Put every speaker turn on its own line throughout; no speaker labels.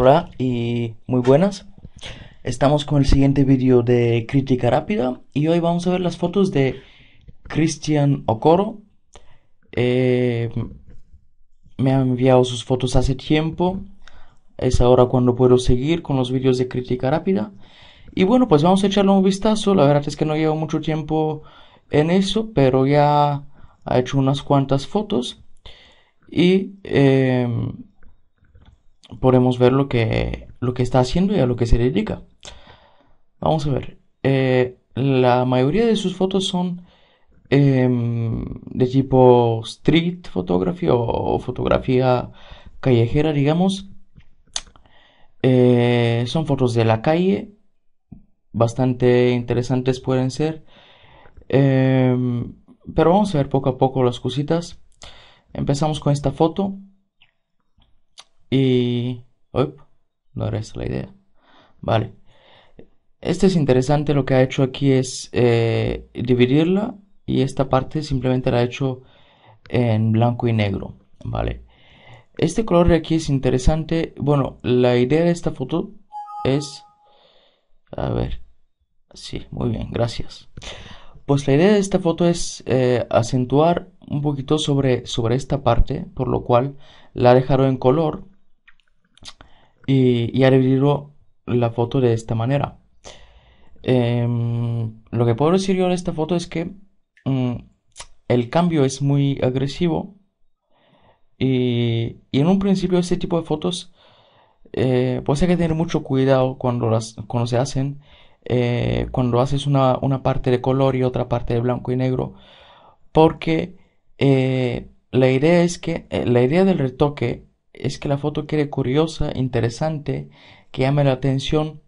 Hola y muy buenas. Estamos con el siguiente vídeo de crítica rápida y hoy vamos a ver las fotos de Cristian Okoro. Eh, me ha enviado sus fotos hace tiempo. Es ahora cuando puedo seguir con los vídeos de crítica rápida. Y bueno, pues vamos a echarle un vistazo. La verdad es que no llevo mucho tiempo en eso, pero ya ha hecho unas cuantas fotos. Y eh, podemos ver lo que, lo que está haciendo y a lo que se dedica. Vamos a ver. Eh, la mayoría de sus fotos son em, de tipo street photography o, fotografía callejera, digamos. Eh, son fotos de la calle, bastante interesantes pueden ser. Em, pero vamos a ver poco a poco las cositas. Empezamos con esta foto. Y... no era esa la idea. Vale. Este es interesante, lo que ha hecho aquí es eh, dividirla y esta parte simplemente la ha hecho en blanco y negro, ¿vale? Este color de aquí es interesante. Bueno, la idea de esta foto es... A ver. Sí, muy bien, gracias. Pues la idea de esta foto es eh, acentuar un poquito sobre, sobre esta parte, por lo cual la dejaron en color y, y abrirlo la foto de esta manera. Em, lo que puedo decir yo de esta foto es que mm, el cambio es muy agresivo y, en un principio este tipo de fotos eh, pues hay que tener mucho cuidado cuando, las, cuando se hacen, eh, cuando haces una, una, parte de color y otra parte de blanco y negro, porque eh, la idea es que la idea del retoque es que la foto quede curiosa, interesante, que llame la atención,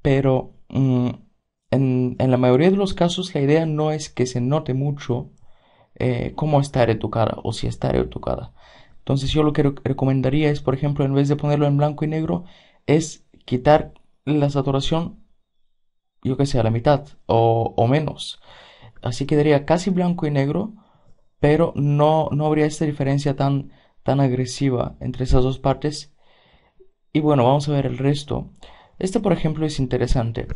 pero mm, en, en, la mayoría de los casos la idea no es que se note mucho eh, cómo está cara o si está cara. Entonces yo lo que recomendaría es, por ejemplo, en vez de ponerlo en blanco y negro, es quitar la saturación, yo que sé, a la mitad o, o menos. Así quedaría casi blanco y negro, pero no, no habría esta diferencia tan tan agresiva entre esas dos partes. Y bueno, vamos a ver el resto. Este, por ejemplo, es interesante.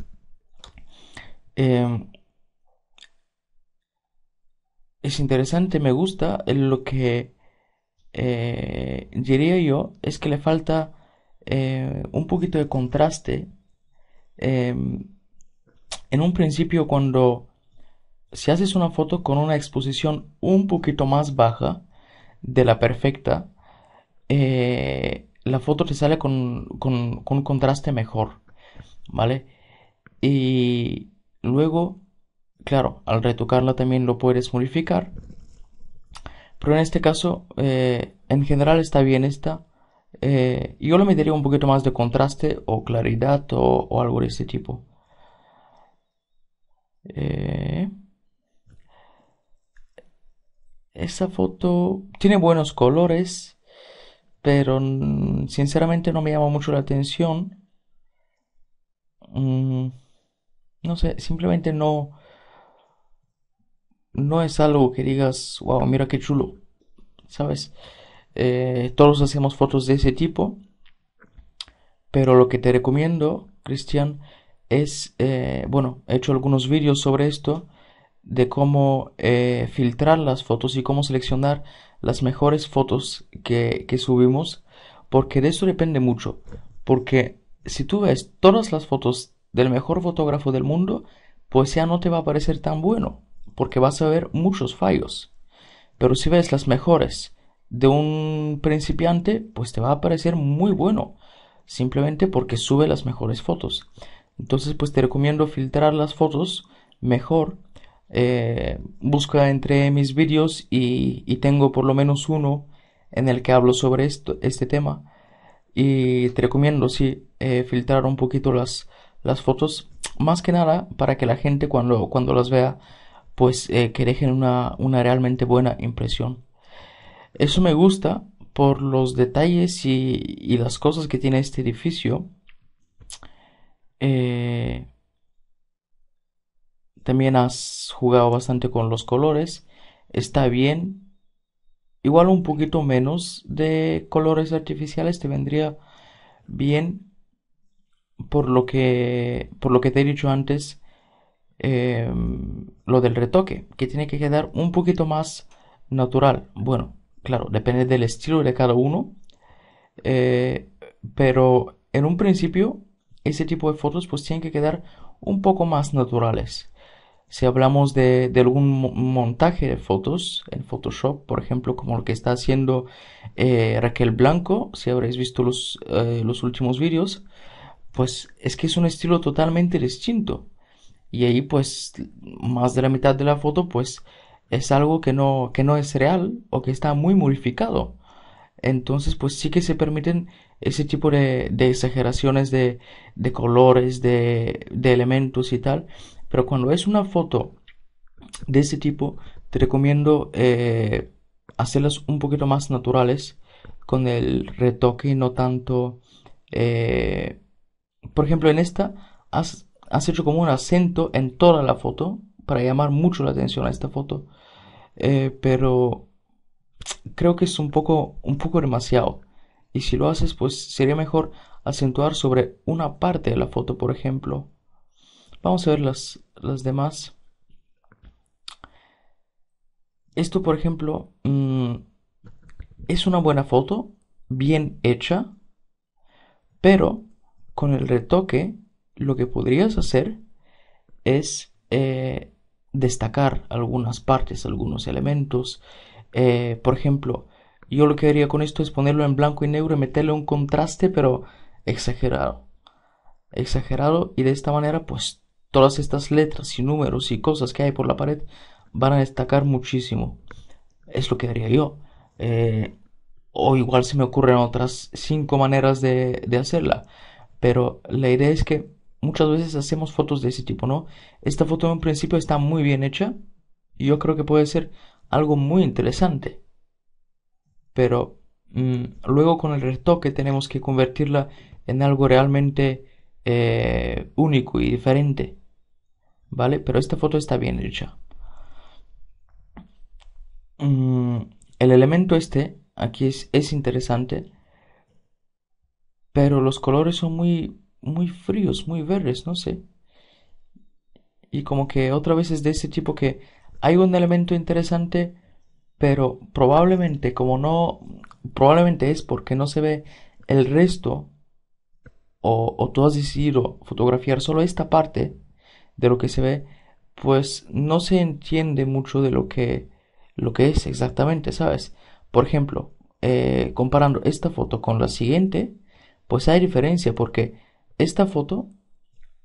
Em, es interesante, me gusta. Lo que eh, diría yo es que le falta eh, un poquito de contraste. Em, en un principio, cuando si haces una foto con una exposición un poquito más baja, de la perfecta, eh, la foto te sale con, un contraste mejor, ¿vale? Y luego, claro, al retocarla también lo puedes modificar, pero en este caso, eh, en general está bien esta. Eh, yo le metería un poquito más de contraste o claridad o, algo de ese tipo. Esa foto tiene buenos colores, pero sinceramente no me llama mucho la atención. Mm, no sé, simplemente no... No es algo que digas, wow, mira qué chulo. ¿Sabes? Eh, todos hacemos fotos de ese tipo. Pero lo que te recomiendo, Cristian, es... Eh, bueno, he hecho algunos vídeos sobre esto de cómo eh, filtrar las fotos y cómo seleccionar las mejores fotos que, que subimos, porque de eso depende mucho. Porque si tú ves todas las fotos del mejor fotógrafo del mundo, pues ya no te va a parecer tan bueno, porque vas a ver muchos fallos. Pero si ves las mejores de un principiante, pues te va a parecer muy bueno, simplemente porque sube las mejores fotos. Entonces, pues te recomiendo filtrar las fotos mejor eh, busca entre mis vídeos y, tengo por lo menos uno en el que hablo sobre esto, este tema. Y te recomiendo, sí, eh, filtrar un poquito las, las fotos, más que nada para que la gente cuando, cuando las vea, pues eh, que dejen una, una realmente buena impresión. Eso me gusta por los detalles y, y las cosas que tiene este edificio. Eh, también has jugado bastante con los colores. Está bien. Igual un poquito menos de colores artificiales te vendría bien por lo que, por lo que te he dicho antes, em, lo del retoque, que tiene que quedar un poquito más natural. Bueno, claro, depende del estilo de cada uno, eh, pero en un principio ese tipo de fotos pues tienen que quedar un poco más naturales si hablamos de, algún montaje de fotos en Photoshop, por ejemplo, como lo que está haciendo eh, Raquel Blanco, si habréis visto los, eh, los últimos vídeos, pues es que es un estilo totalmente distinto. Y ahí pues más de la mitad de la foto pues es algo que no, que no es real o que está muy modificado. Entonces pues sí que se permiten ese tipo de, exageraciones de, de colores, de elementos y tal pero cuando es una foto de ese tipo, te recomiendo eh, hacerlas un poquito más naturales con el retoque y no tanto... Eh, por ejemplo, en esta has, hecho como un acento en toda la foto para llamar mucho la atención a esta foto. Eh, pero creo que es un poco, un poco demasiado. Y si lo haces, pues sería mejor acentuar sobre una parte de la foto, por ejemplo. Vamos a ver las, demás. Esto, por ejemplo, mm, es una buena foto, bien hecha, pero con el retoque lo que podrías hacer es eh, destacar algunas partes, algunos elementos. Eh, por ejemplo, yo lo que haría con esto es ponerlo en blanco y negro y meterle un contraste, pero exagerado. Exagerado y de esta manera pues Todas estas letras y números y cosas que hay por la pared van a destacar muchísimo. Es lo que haría yo. Eh, o igual se me ocurren otras cinco maneras de, hacerla. Pero la idea es que muchas veces hacemos fotos de ese tipo, ¿no? Esta foto en principio está muy bien hecha y yo creo que puede ser algo muy interesante. Pero mm, luego con el retoque tenemos que convertirla en algo realmente eh, único y diferente. ¿vale? Pero esta foto está bien hecha. Mm, el elemento este, aquí es, es interesante, pero los colores son muy, muy fríos, muy verdes, no sé. Y como que otra vez es de ese tipo que hay un elemento interesante, pero probablemente como no, probablemente es porque no se ve el resto o, o tú has decidido fotografiar solo esta parte, de lo que se ve, pues no se entiende mucho de lo que, lo que es exactamente, ¿sabes? Por ejemplo, eh, comparando esta foto con la siguiente, pues hay diferencia porque esta foto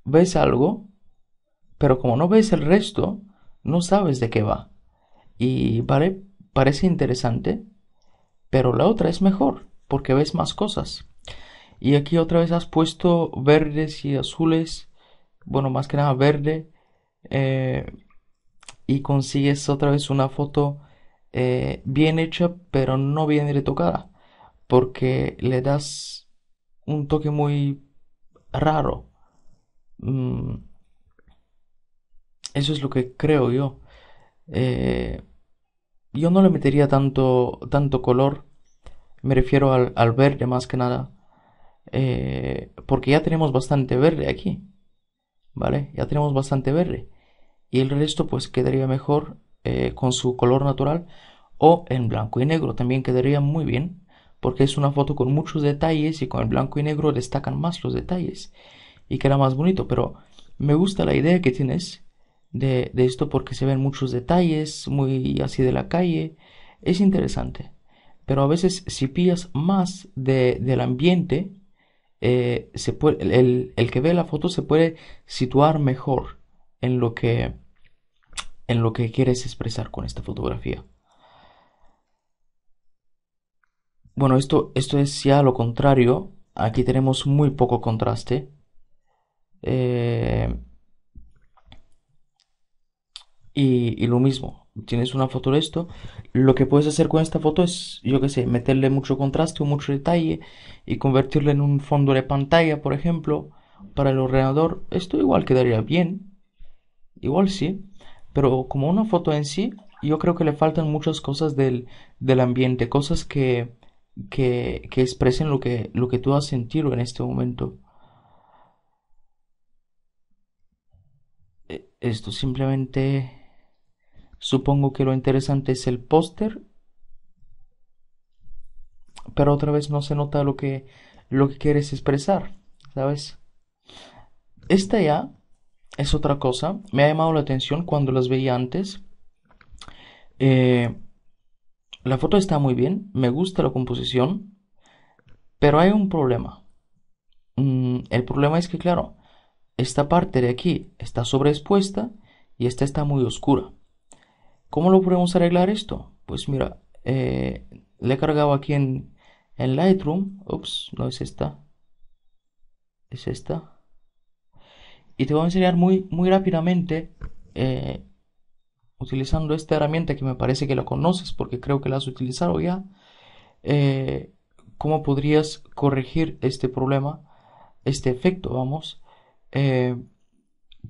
ves algo, pero como no ves el resto, no sabes de qué va. Y vale, parece interesante, pero la otra es mejor porque ves más cosas. Y aquí otra vez has puesto verdes y azules bueno, más que nada verde, eh, y consigues otra vez una foto eh, bien hecha, pero no bien retocada, porque le das un toque muy raro. Mm, eso es lo que creo yo. Eh, yo no le metería tanto, tanto color, me refiero al verde más que nada, porque ya tenemos bastante verde aquí. ¿vale? Ya tenemos bastante verde. Y el resto pues quedaría mejor eh, con su color natural o en blanco y negro. También quedaría muy bien porque es una foto con muchos detalles y con el blanco y negro destacan más los detalles y queda más bonito. Pero me gusta la idea que tienes de, esto porque se ven muchos detalles, muy así de la calle. Es interesante. Pero a veces si pillas más de, del ambiente, eh, se puede, el, que ve la foto se puede situar mejor en lo que, en lo que quieres expresar con esta fotografía. Bueno, esto, esto es ya lo contrario. Aquí tenemos muy poco contraste. Eh, y lo mismo, tienes una foto de esto, lo que puedes hacer con esta foto es, yo qué sé, meterle mucho contraste o mucho detalle y convertirla en un fondo de pantalla, por ejemplo, para el ordenador. Esto igual quedaría bien, igual sí, pero como una foto en sí, yo creo que le faltan muchas cosas del, del ambiente, cosas que, que, que expresen lo que, lo que tú has sentido en este momento. E, esto simplemente Supongo que lo interesante es el póster. Pero otra vez no se nota lo que, lo que quieres expresar, ¿sabes? Esta ya es otra cosa. Me ha llamado la atención cuando las veía antes. Eh, la foto está muy bien, me gusta la composición, pero hay un problema. Mm, el problema es que, claro, esta parte de aquí está sobreexpuesta y esta está muy oscura. ¿Cómo lo podemos arreglar esto? Pues mira, eh, le he cargado aquí en, Lightroom. Ups, no es esta. Es esta. Y te voy a enseñar muy, muy rápidamente eh, utilizando esta herramienta que me parece que la conoces porque creo que la has utilizado ya. Eh, ¿Cómo podrías corregir este problema? Este efecto, vamos.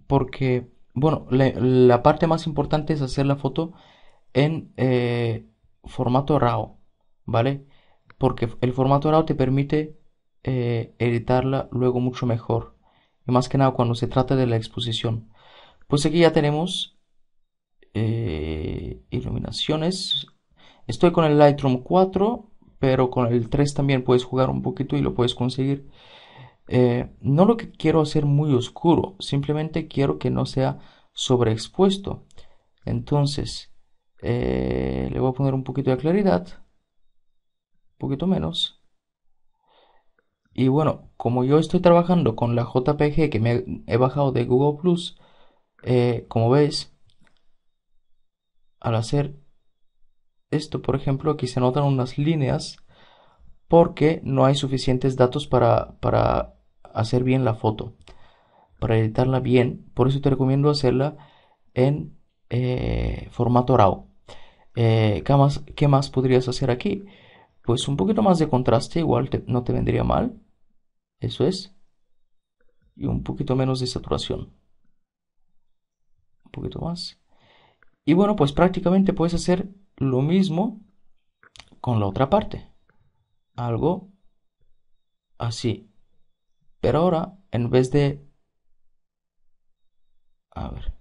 porque bueno, la parte más importante es hacer la foto en eh, formato RAW, ¿vale? Porque el formato RAW te permite eh, editarla luego mucho mejor. Y más que nada cuando se trata de la exposición. Pues aquí ya tenemos eh, iluminaciones. Estoy con el Lightroom 4, pero con el 3 también puedes jugar un poquito y lo puedes conseguir. Eh, no lo que quiero hacer muy oscuro, simplemente quiero que no sea sobreexpuesto. Entonces, eh, le voy a poner un poquito de claridad, un poquito menos. Y bueno, como yo estoy trabajando con la JPG que me he bajado de Google Plus, eh, como veis, al hacer esto, por ejemplo, aquí se notan unas líneas porque no hay suficientes datos para, para hacer bien la foto, para editarla bien. Por eso te recomiendo hacerla en eh, formato RAW. Eh, ¿qué, más, podrías hacer aquí? Pues un poquito más de contraste, igual no te vendría mal. Eso es. Y un poquito menos de saturación. Un poquito más. Y bueno, pues prácticamente puedes hacer lo mismo con la otra parte. Algo así. Pero ahora, en vez de... A ver.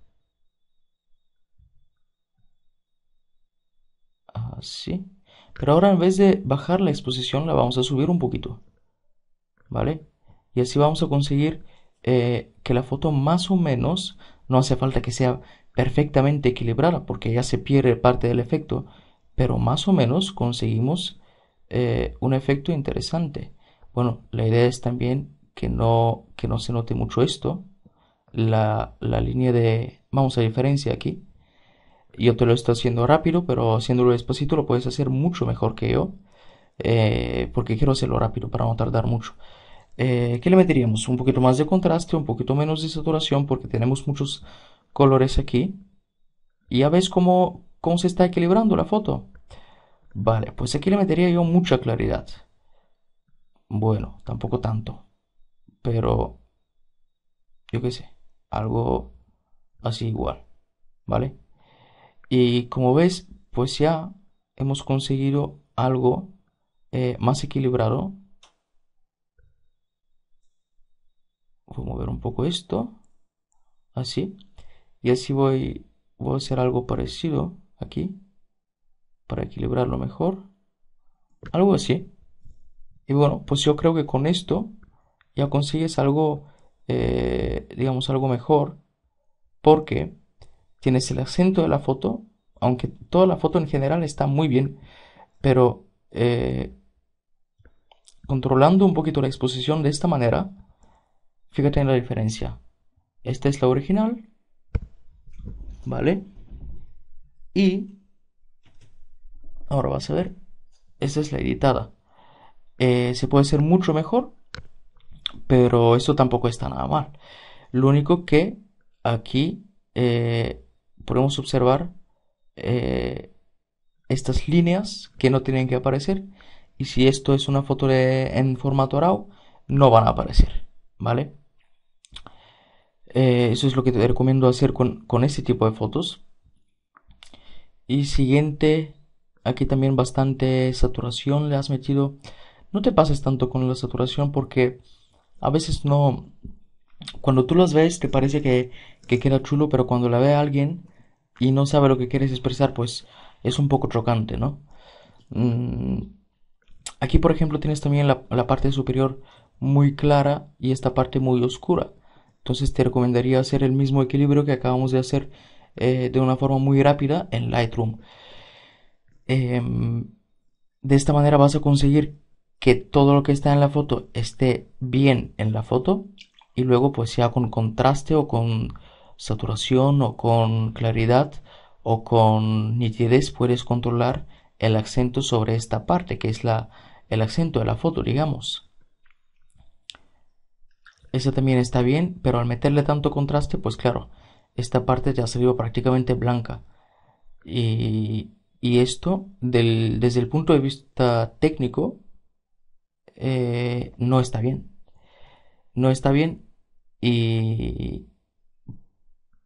Así. Ah, pero ahora en vez de bajar la exposición, la vamos a subir un poquito. ¿Vale? Y así vamos a conseguir eh, que la foto más o menos, no hace falta que sea perfectamente equilibrada, porque ya se pierde parte del efecto, pero más o menos conseguimos eh, un efecto interesante. Bueno, la idea es también que no, que no se note mucho esto, la, línea de vamos a diferencia aquí. Yo te lo estoy haciendo rápido, pero haciéndolo despacito lo puedes hacer mucho mejor que yo, eh, porque quiero hacerlo rápido para no tardar mucho. Eh, ¿Qué le meteríamos? Un poquito más de contraste, un poquito menos de saturación, porque tenemos muchos colores aquí. Y ya ves cómo, cómo se está equilibrando la foto. Vale, pues aquí le metería yo mucha claridad. Bueno, tampoco tanto pero yo qué sé, algo así igual, ¿vale? Y como ves, pues ya hemos conseguido algo eh, más equilibrado. Voy a mover un poco esto, así, y así voy, voy a hacer algo parecido aquí para equilibrarlo mejor, algo así. Y bueno, pues yo creo que con esto ya consigues algo, eh, digamos, algo mejor, porque tienes el acento de la foto, aunque toda la foto en general está muy bien, pero eh, controlando un poquito la exposición de esta manera, fíjate en la diferencia. Esta es la original, ¿vale? Y ahora vas a ver, esta es la editada. Eh, se puede hacer mucho mejor pero eso tampoco está nada mal. Lo único que aquí eh, podemos observar eh, estas líneas que no tienen que aparecer y si esto es una foto en formato RAW no van a aparecer, ¿vale? Eh, eso es lo que te recomiendo hacer con, con este tipo de fotos. Y siguiente, aquí también bastante saturación le has metido. No te pases tanto con la saturación porque a veces no, cuando tú las ves te parece que, queda chulo, pero cuando la ve alguien y no sabe lo que quieres expresar, pues es un poco chocante, ¿no? Mm, aquí, por ejemplo, tienes también la, parte superior muy clara y esta parte muy oscura. Entonces te recomendaría hacer el mismo equilibrio que acabamos de hacer eh, de una forma muy rápida en Lightroom. Em, de esta manera vas a conseguir que todo lo que está en la foto esté bien en la foto y luego pues ya con contraste o con saturación o con claridad o con nitidez puedes controlar el acento sobre esta parte que es la, el acento de la foto digamos esa también está bien pero al meterle tanto contraste pues claro esta parte ya salió prácticamente blanca y, esto desde el punto de vista técnico eh, no está bien. No está bien y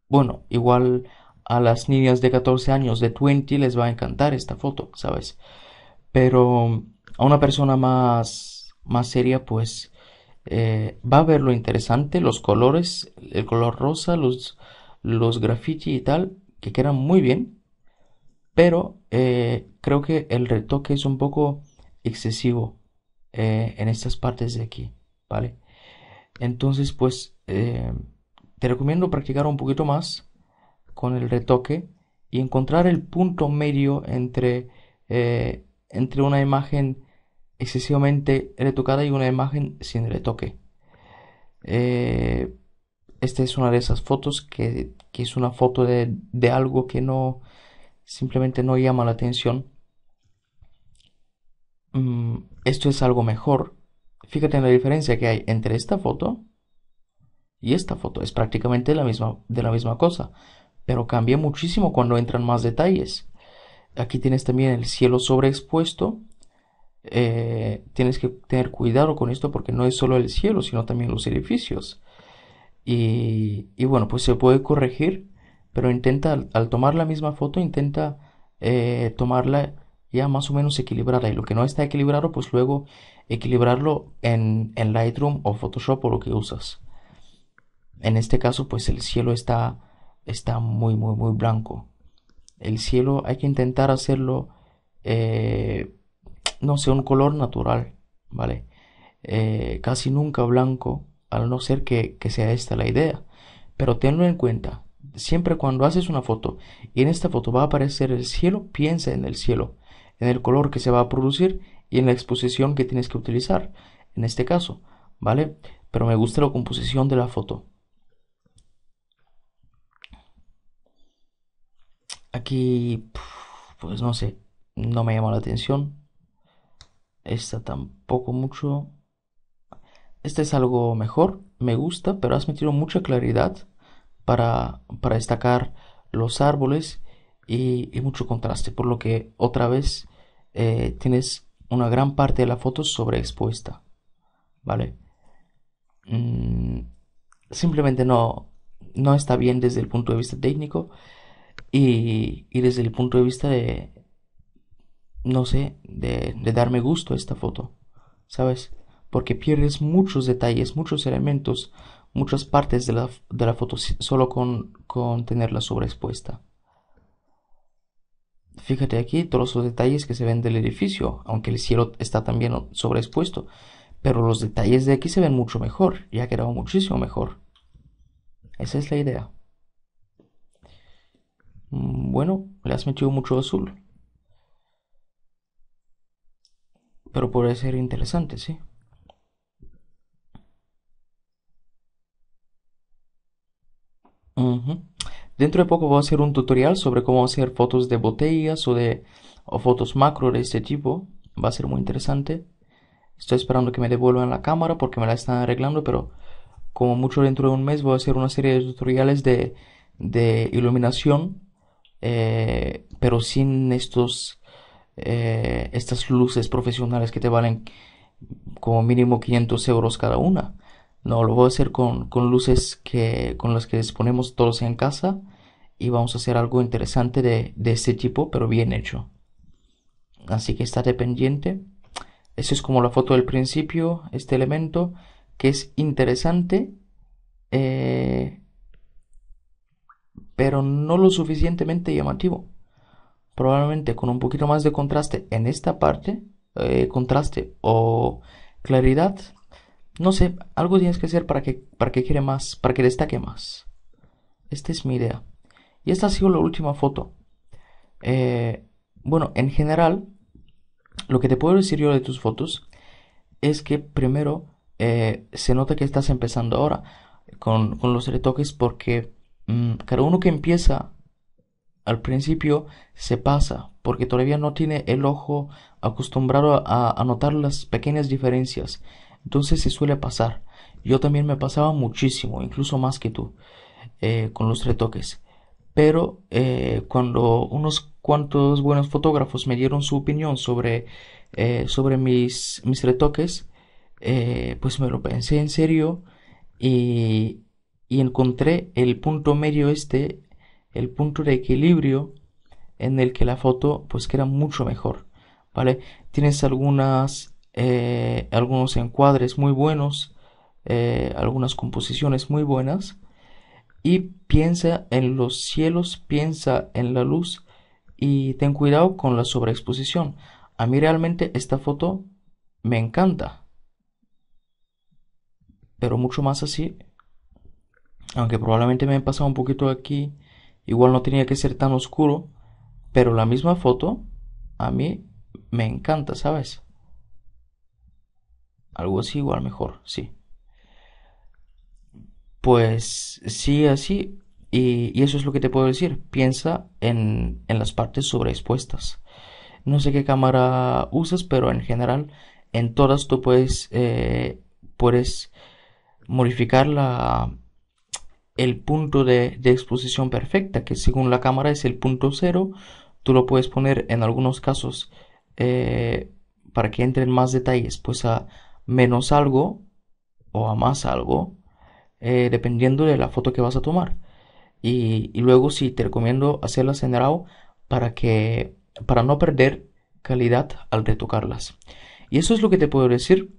bueno, igual a las niñas de 14 años de 20 les va a encantar esta foto, ¿sabes? Pero a una persona más, más seria, pues eh, va a ver lo interesante, los colores, el color rosa, los, los graffiti y tal, que quedan muy bien, pero eh, creo que el retoque es un poco excesivo. Eh, en estas partes de aquí, ¿vale? Entonces, pues, eh, te recomiendo practicar un poquito más con el retoque y encontrar el punto medio entre, eh, entre una imagen excesivamente retocada y una imagen sin retoque. esta es una de esas fotos que, es una foto de, algo que no simplemente no llama la atención. Mm, esto es algo mejor. Fíjate en la diferencia que hay entre esta foto y esta foto. Es prácticamente la misma, de la misma cosa, pero cambia muchísimo cuando entran más detalles. Aquí tienes también el cielo sobreexpuesto. Eh, tienes que tener cuidado con esto porque no es solo el cielo, sino también los edificios. Y, bueno, pues se puede corregir, pero intenta, al, tomar la misma foto, intenta eh, tomarla ya más o menos equilibrada. Y lo que no está equilibrado, pues luego equilibrarlo en, Lightroom o Photoshop o lo que usas. En este caso, pues el cielo está, está muy, muy, muy blanco. El cielo hay que intentar hacerlo, eh, no sé, un color natural, ¿vale? Eh, casi nunca blanco, a no ser que, que sea esta la idea. Pero tenlo en cuenta, siempre cuando haces una foto y en esta foto va a aparecer el cielo, piensa en el cielo en el color que se va a producir y en la exposición que tienes que utilizar, en este caso, ¿vale? Pero me gusta la composición de la foto. Aquí, pues no sé, no me llama la atención. Esta tampoco mucho. Este es algo mejor, me gusta, pero has metido mucha claridad para, para destacar los árboles y, mucho contraste, por lo que otra vez eh, tienes una gran parte de la foto sobreexpuesta, ¿vale? Mm, simplemente no, no está bien desde el punto de vista técnico y, desde el punto de vista de, no sé, de, darme gusto a esta foto, ¿sabes? Porque pierdes muchos detalles, muchos elementos, muchas partes de la, de la foto solo con, con tenerla sobreexpuesta. Fíjate aquí todos los detalles que se ven del edificio, aunque el cielo está también sobreexpuesto, pero los detalles de aquí se ven mucho mejor ya ha quedado muchísimo mejor. Esa es la idea. Mm, bueno, le has metido mucho azul. Pero puede ser interesante, sí. Dentro de poco voy a hacer un tutorial sobre cómo hacer fotos de botellas o de fotos macro de este tipo. Va a ser muy interesante. Estoy esperando que me devuelvan la cámara porque me la están arreglando, pero como mucho dentro de un mes voy a hacer una serie de tutoriales de, iluminación, eh, pero sin estos eh, estas luces profesionales que te valen como mínimo 500 euros cada una. No, lo voy a hacer con, luces que, con las que disponemos todos en casa y vamos a hacer algo interesante de, este tipo, pero bien hecho. Así que está dependiente. Eso es como la foto del principio, este elemento que es interesante, eh, pero no lo suficientemente llamativo. Probablemente con un poquito más de contraste en esta parte, eh, contraste o claridad, no sé, algo tienes que hacer para que, para que más, para que destaque más. Esta es mi idea. Y esta ha sido la última foto. Eh, bueno, en general, lo que te puedo decir yo de tus fotos es que primero eh, se nota que estás empezando ahora con, los retoques porque mm, cada uno que empieza al principio se pasa porque todavía no tiene el ojo acostumbrado a notar las pequeñas diferencias entonces se suele pasar. Yo también me pasaba muchísimo, incluso más que tú, eh, con los retoques. Pero eh, cuando unos cuantos buenos fotógrafos me dieron su opinión sobre, eh, sobre mis, mis retoques, pues me lo pensé en serio y, y encontré el punto medio este, el punto de equilibrio en el que la foto pues queda mucho mejor, ¿vale? Tienes algunas eh, algunos encuadres muy buenos, eh, algunas composiciones muy buenas, y piensa en los cielos, piensa en la luz y ten cuidado con la sobreexposición. A mí realmente esta foto me encanta, pero mucho más así, aunque probablemente me he pasado un poquito aquí, igual no tenía que ser tan oscuro, pero la misma foto a mí me encanta, ¿sabes? Algo así igual mejor, sí. Pues sí, así. Y, eso es lo que te puedo decir. Piensa en, en las partes sobreexpuestas. No sé qué cámara usas, pero en general en todas tú puedes, eh, puedes modificar el punto de, exposición perfecta, que según la cámara es el punto cero. Tú lo puedes poner en algunos casos eh, para que entren más detalles, pues a, menos algo o a más algo, eh, dependiendo de la foto que vas a tomar. Y, luego si te recomiendo hacerlas en RAW para que para no perder calidad al retocarlas. Y eso es lo que te puedo decir.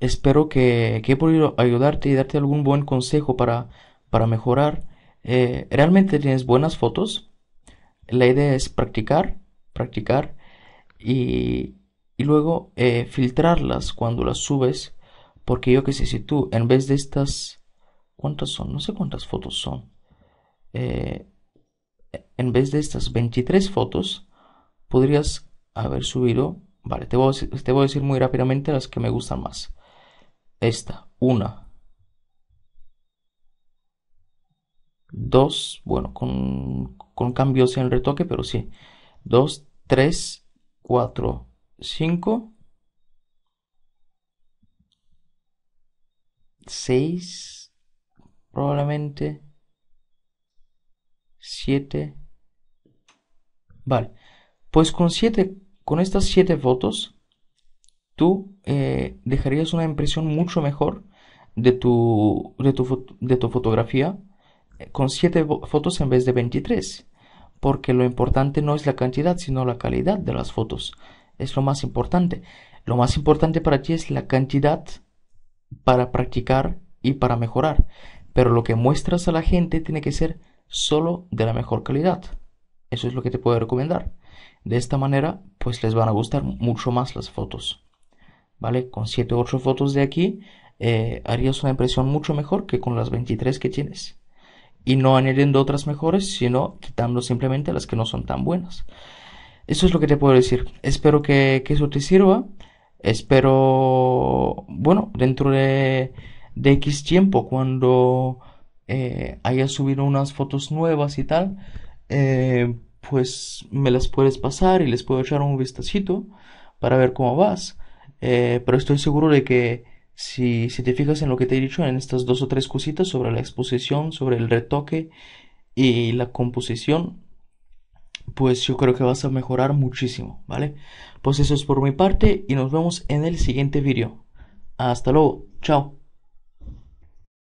Espero que, he podido ayudarte y darte algún buen consejo para, para mejorar. Eh, realmente tienes buenas fotos. La idea es practicar, practicar y, y luego eh, filtrarlas cuando las subes porque yo que sé si tú en vez de estas cuántas son no sé cuántas fotos son eh, en vez de estas 23 fotos podrías haber subido vale te voy, a, te voy a decir muy rápidamente las que me gustan más esta una dos bueno con, con cambios en retoque pero sí dos tres cuatro 5 6 probablemente 7 Vale, pues con siete, con estas siete fotos, tú eh, dejarías una impresión mucho mejor de tu, de tu, de tu fotografía eh, con 7 fotos en vez de 23, porque lo importante no es la cantidad, sino la calidad de las fotos es lo más importante. Lo más importante para ti es la cantidad para practicar y para mejorar. Pero lo que muestras a la gente tiene que ser solo de la mejor calidad. Eso es lo que te puedo recomendar. De esta manera, pues les van a gustar mucho más las fotos. ¿Vale? Con 7 o 8 fotos de aquí, eh, harías una impresión mucho mejor que con las 23 que tienes. Y no añadiendo otras mejores, sino quitando simplemente las que no son tan buenas. Eso es lo que te puedo decir. Espero que, eso te sirva. Espero, bueno, dentro de, X tiempo, cuando eh, haya subido unas fotos nuevas y tal, eh, pues me las puedes pasar y les puedo echar un vistacito para ver cómo vas. Eh, pero estoy seguro de que si, si te fijas en lo que te he dicho, en estas dos o tres cositas sobre la exposición, sobre el retoque y la composición, pues yo creo que vas a mejorar muchísimo, ¿vale? Pues eso es por mi parte y nos vemos en el siguiente vídeo. Hasta luego, chao.